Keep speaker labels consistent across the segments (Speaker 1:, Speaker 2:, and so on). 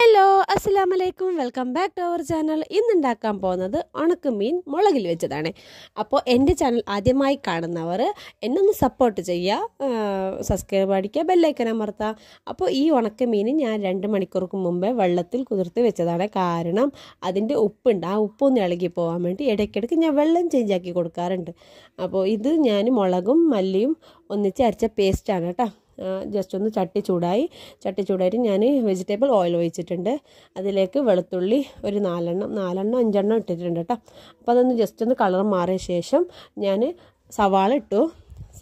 Speaker 1: hello അസ്സാം വലൈക്കും welcome back to our channel ഇന്ന് ഉണ്ടാക്കാൻ പോകുന്നത് ഉണക്കമീൻ മുളകിൽ വെച്ചതാണ് അപ്പോൾ എൻ്റെ ചാനൽ ആദ്യമായി കാണുന്നവർ എന്നൊന്ന് സപ്പോർട്ട് ചെയ്യുക സബ്സ്ക്രൈബ് അടിക്കുക ബെല്ലൈക്കൻ അമർത്തുക അപ്പോൾ ഈ ഉണക്കമീൻ ഞാൻ രണ്ട് മണിക്കൂർക്ക് മുമ്പേ വെള്ളത്തിൽ കുതിർത്ത് വെച്ചതാണ് കാരണം അതിൻ്റെ ഉപ്പുണ്ട് ആ ഉപ്പൊന്ന് ഇളകി പോകാൻ വേണ്ടി ഇടയ്ക്കിടയ്ക്ക് ഞാൻ വെള്ളം ചേഞ്ച് ആക്കി കൊടുക്കാറുണ്ട് അപ്പോൾ ഇത് ഞാൻ മുളകും മല്ലിയും ഒന്നിച്ച് അരച്ച പേസ്റ്റാണ് കേട്ടോ ജസ്റ്റ് ഒന്ന് ചട്ടി ചൂടായി ചട്ടി ചൂടായിട്ട് ഞാൻ വെജിറ്റബിൾ ഓയിൽ ഒഴിച്ചിട്ടുണ്ട് അതിലേക്ക് വെളുത്തുള്ളി ഒരു നാലെണ്ണം നാലെണ്ണം അഞ്ചെണ്ണം ഇട്ടിട്ടുണ്ട് കേട്ടോ അപ്പോൾ അതൊന്ന് ജസ്റ്റ് ഒന്ന് കളർ മാറിയ ശേഷം ഞാൻ സവാള ഇട്ടു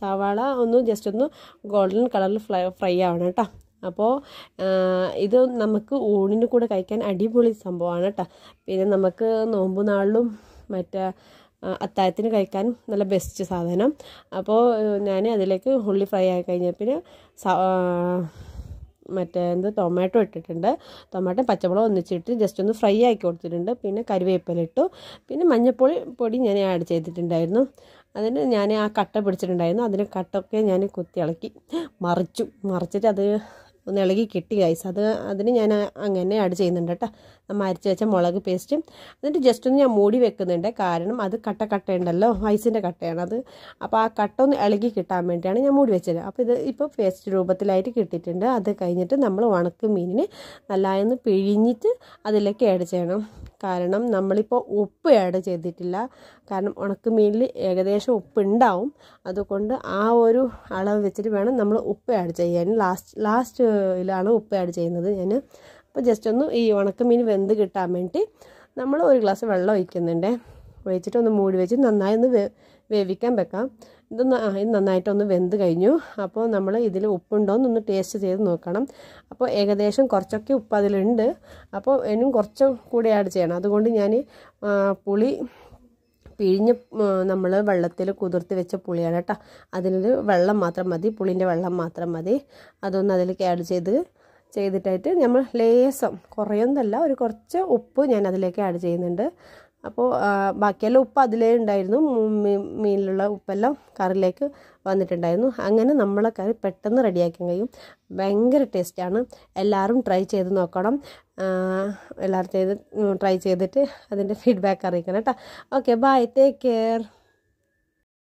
Speaker 1: സവാള ഒന്ന് ജസ്റ്റ് ഒന്ന് ഗോൾഡൻ കളറിൽ ഫ്രൈ ആവണം കേട്ടോ അപ്പോൾ ഇത് നമുക്ക് ഊണിന് കൂടെ കഴിക്കാൻ അടിപൊളി സംഭവമാണ് കേട്ടോ പിന്നെ നമുക്ക് നോമ്പ് നാളിലും മറ്റേ അത്താഴത്തിന് കഴിക്കാൻ നല്ല ബെസ്റ്റ് സാധനം അപ്പോൾ ഞാൻ അതിലേക്ക് ഉള്ളി ഫ്രൈ ആയി കഴിഞ്ഞാൽ പിന്നെ മറ്റേ എന്ത് ടൊമാറ്റോ ഇട്ടിട്ടുണ്ട് ടൊമാറ്റോ പച്ചമുളക് ഒന്നിച്ചിട്ട് ജസ്റ്റ് ഒന്ന് ഫ്രൈ ആക്കി കൊടുത്തിട്ടുണ്ട് പിന്നെ കരുവേപ്പില ഇട്ടു പിന്നെ മഞ്ഞൾപ്പൊടി പൊടി ഞാൻ ആഡ് ചെയ്തിട്ടുണ്ടായിരുന്നു അതിന് ഞാൻ ആ കട്ട പിടിച്ചിട്ടുണ്ടായിരുന്നു അതിന് കട്ടൊക്കെ ഞാൻ കുത്തി ഇളക്കി മറിച്ചു മറിച്ചിട്ട് അത് ഒന്ന് ഇളകി കിട്ടി ഗൈസ് അത് അതിന് ഞാൻ അങ്ങനെ ആഡ് ചെയ്യുന്നുണ്ട് കേട്ടോ നമ്മൾ അരിച്ച് വെച്ച മുളക് പേസ്റ്റും എന്നിട്ട് ജസ്റ്റ് ഒന്ന് ഞാൻ മൂടി വെക്കുന്നുണ്ട് കാരണം അത് കട്ട കട്ടയുണ്ടല്ലോ ഐസിൻ്റെ കട്ടയാണ് അത് അപ്പോൾ ആ കട്ട ഒന്ന് ഇളകി കിട്ടാൻ വേണ്ടിയാണ് ഞാൻ മൂടി വെച്ചത് അപ്പോൾ ഇത് ഇപ്പോൾ പേസ്റ്റ് രൂപത്തിലായിട്ട് കിട്ടിയിട്ടുണ്ട് അത് കഴിഞ്ഞിട്ട് നമ്മൾ വണക്ക് മീനിനെ നല്ലതായൊന്ന് പിഴിഞ്ഞിട്ട് അതിലേക്ക് ആഡ് ചെയ്യണം കാരണം നമ്മളിപ്പോൾ ഉപ്പ് ആഡ് ചെയ്തിട്ടില്ല കാരണം ഉണക്കമീനിൽ ഏകദേശം ഉപ്പ് ഉണ്ടാവും അതുകൊണ്ട് ആ ഒരു അളവ് വെച്ചിട്ട് വേണം നമ്മൾ ഉപ്പ് ആഡ് ചെയ്യാൻ ലാസ്റ്റ് ലാസ്റ്റിലാണ് ഉപ്പ് ആഡ് ചെയ്യുന്നത് ഞാൻ അപ്പോൾ ജസ്റ്റ് ഒന്ന് ഈ ഉണക്കമീൻ വെന്ത് കിട്ടാൻ വേണ്ടി നമ്മൾ ഒരു ഗ്ലാസ് വെള്ളം ഒഴിക്കുന്നുണ്ട് ഒഴിച്ചിട്ട് ഒന്ന് മൂടി വെച്ച് നന്നായി ഒന്ന് വേവിക്കാൻ വെക്കാം ഇതൊന്ന് ഇത് നന്നായിട്ടൊന്ന് വെന്ത് കഴിഞ്ഞു അപ്പോൾ നമ്മൾ ഇതിൽ ഒന്ന് ടേസ്റ്റ് ചെയ്ത് നോക്കണം അപ്പോൾ ഏകദേശം കുറച്ചൊക്കെ ഉപ്പ് അതിലുണ്ട് അപ്പോൾ ഇനിയും കുറച്ചും കൂടി ആഡ് ചെയ്യണം അതുകൊണ്ട് ഞാൻ പുളി പിഴിഞ്ഞ് നമ്മൾ വെള്ളത്തിൽ കുതിർത്ത് വെച്ച പുളിയാണ് കേട്ടോ അതിനൊരു വെള്ളം മാത്രം മതി പുളിൻ്റെ വെള്ളം മാത്രം മതി അതൊന്ന് അതിലേക്ക് ആഡ് ചെയ്ത് ചെയ്തിട്ടായിട്ട് നമ്മൾ ലേസം കുറയൊന്നല്ല ഒരു കുറച്ച് ഉപ്പ് ഞാൻ അതിലേക്ക് ആഡ് ചെയ്യുന്നുണ്ട് അപ്പോൾ ബാക്കിയെല്ലാം ഉപ്പ് അതിലേ ഉണ്ടായിരുന്നു മീനിലുള്ള ഉപ്പെല്ലാം കറിയിലേക്ക് വന്നിട്ടുണ്ടായിരുന്നു അങ്ങനെ നമ്മളെ കറി പെട്ടെന്ന് റെഡിയാക്കാൻ കഴിയും ഭയങ്കര ടേസ്റ്റാണ് എല്ലാവരും ട്രൈ ചെയ്ത് നോക്കണം എല്ലാവരും ചെയ്ത് ട്രൈ ചെയ്തിട്ട് അതിൻ്റെ ഫീഡ്ബാക്ക് അറിയിക്കണം കേട്ടോ ഓക്കെ ബൈ ടേക്ക് കെയർ